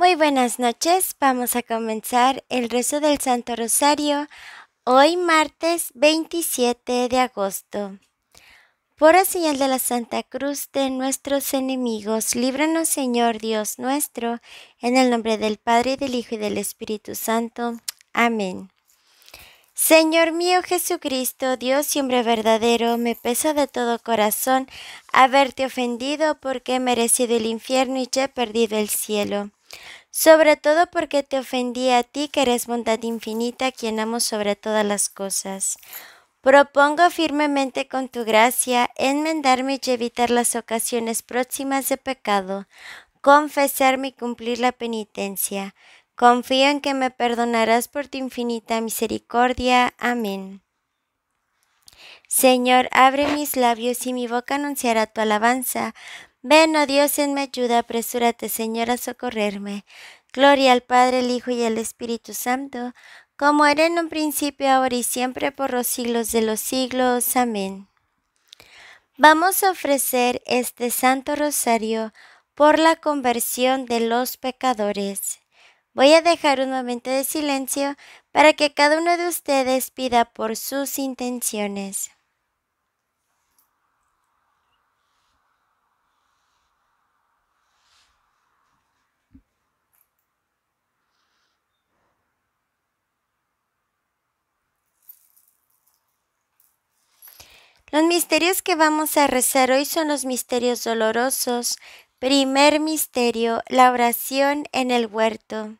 Muy buenas noches, vamos a comenzar el rezo del Santo Rosario hoy martes 27 de agosto. Por la señal de la Santa Cruz de nuestros enemigos, líbranos Señor Dios nuestro, en el nombre del Padre, del Hijo y del Espíritu Santo. Amén. Señor mío Jesucristo, Dios y hombre verdadero, me pesa de todo corazón haberte ofendido porque he merecido el infierno y ya he perdido el cielo sobre todo porque te ofendí a ti que eres bondad infinita, quien amo sobre todas las cosas. Propongo firmemente con tu gracia enmendarme y evitar las ocasiones próximas de pecado, confesarme y cumplir la penitencia. Confío en que me perdonarás por tu infinita misericordia. Amén. Señor, abre mis labios y mi boca anunciará tu alabanza. Ven, oh Dios, en mi ayuda, apresúrate, Señor, a socorrerme. Gloria al Padre, el Hijo y al Espíritu Santo, como era en un principio, ahora y siempre, por los siglos de los siglos. Amén. Vamos a ofrecer este Santo Rosario por la conversión de los pecadores. Voy a dejar un momento de silencio para que cada uno de ustedes pida por sus intenciones. Los misterios que vamos a rezar hoy son los misterios dolorosos. Primer misterio, la oración en el huerto.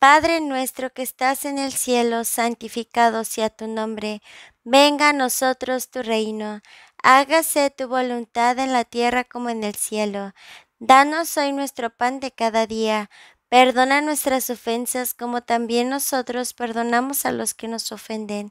Padre nuestro que estás en el cielo, santificado sea tu nombre. Venga a nosotros tu reino. Hágase tu voluntad en la tierra como en el cielo. Danos hoy nuestro pan de cada día. Perdona nuestras ofensas como también nosotros perdonamos a los que nos ofenden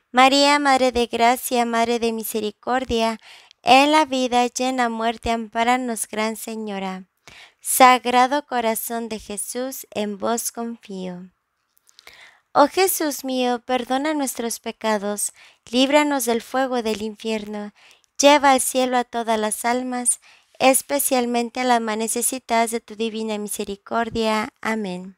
María, Madre de Gracia, Madre de Misericordia, en la vida y en la muerte, amparanos, Gran Señora. Sagrado Corazón de Jesús, en vos confío. Oh Jesús mío, perdona nuestros pecados, líbranos del fuego del infierno, lleva al cielo a todas las almas, especialmente a las más necesitadas de tu divina misericordia. Amén.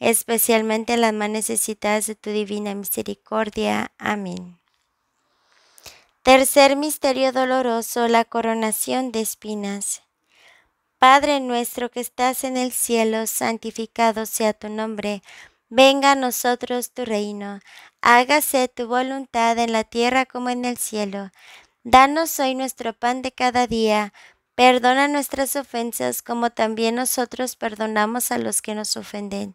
especialmente las más necesitadas de tu divina misericordia. Amén. Tercer misterio doloroso, la coronación de espinas. Padre nuestro que estás en el cielo, santificado sea tu nombre. Venga a nosotros tu reino. Hágase tu voluntad en la tierra como en el cielo. Danos hoy nuestro pan de cada día. Perdona nuestras ofensas como también nosotros perdonamos a los que nos ofenden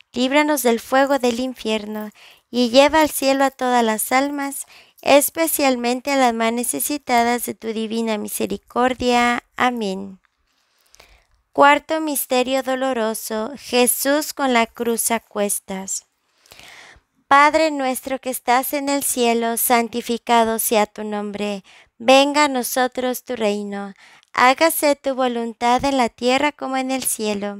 líbranos del fuego del infierno, y lleva al cielo a todas las almas, especialmente a las más necesitadas de tu divina misericordia. Amén. Cuarto misterio doloroso, Jesús con la cruz a cuestas. Padre nuestro que estás en el cielo, santificado sea tu nombre, venga a nosotros tu reino, hágase tu voluntad en la tierra como en el cielo.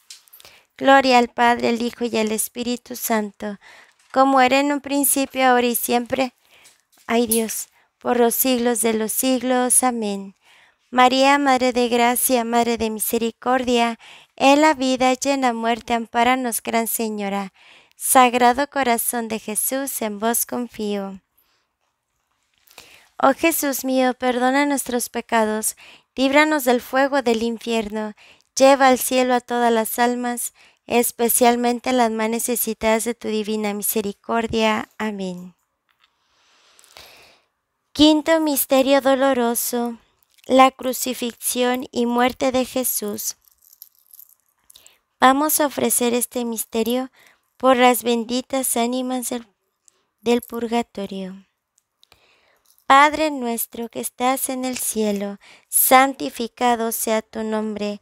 Gloria al Padre, al Hijo y al Espíritu Santo, como era en un principio, ahora y siempre. Ay Dios, por los siglos de los siglos. Amén. María, Madre de Gracia, Madre de Misericordia, en la vida y en la muerte, amparanos, Gran Señora. Sagrado Corazón de Jesús, en vos confío. Oh Jesús mío, perdona nuestros pecados, líbranos del fuego del infierno Lleva al cielo a todas las almas, especialmente a las más necesitadas de tu divina misericordia. Amén. Quinto Misterio Doloroso. La crucifixión y muerte de Jesús. Vamos a ofrecer este misterio por las benditas ánimas del, del purgatorio. Padre nuestro que estás en el cielo, santificado sea tu nombre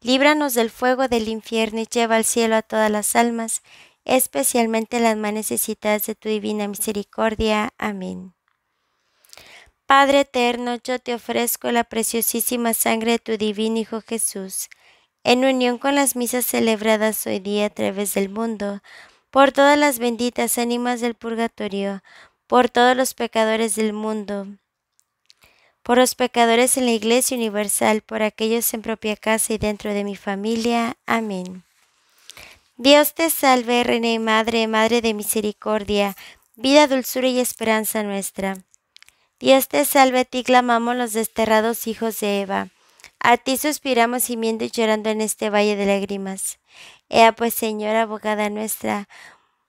Líbranos del fuego del infierno y lleva al cielo a todas las almas, especialmente las más necesitadas de tu divina misericordia. Amén. Padre eterno, yo te ofrezco la preciosísima sangre de tu divino Hijo Jesús, en unión con las misas celebradas hoy día a través del mundo, por todas las benditas ánimas del purgatorio, por todos los pecadores del mundo por los pecadores en la Iglesia Universal, por aquellos en propia casa y dentro de mi familia. Amén. Dios te salve, Reina y Madre, Madre de Misericordia, vida, dulzura y esperanza nuestra. Dios te salve, a ti clamamos los desterrados hijos de Eva. A ti suspiramos y y llorando en este valle de lágrimas. Ea pues, Señora abogada nuestra,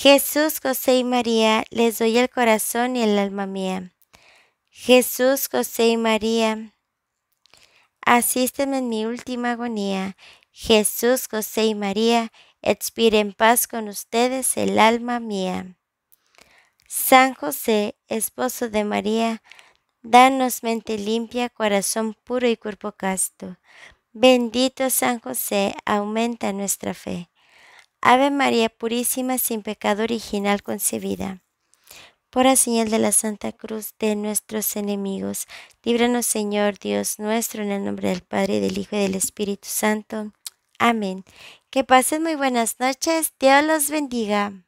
Jesús, José y María, les doy el corazón y el alma mía. Jesús, José y María, asísteme en mi última agonía. Jesús, José y María, expire en paz con ustedes el alma mía. San José, esposo de María, danos mente limpia, corazón puro y cuerpo casto. Bendito San José, aumenta nuestra fe. Ave María Purísima, sin pecado original concebida. Por la señal de la Santa Cruz de nuestros enemigos, líbranos Señor Dios nuestro, en el nombre del Padre, del Hijo y del Espíritu Santo. Amén. Que pasen muy buenas noches. Dios los bendiga.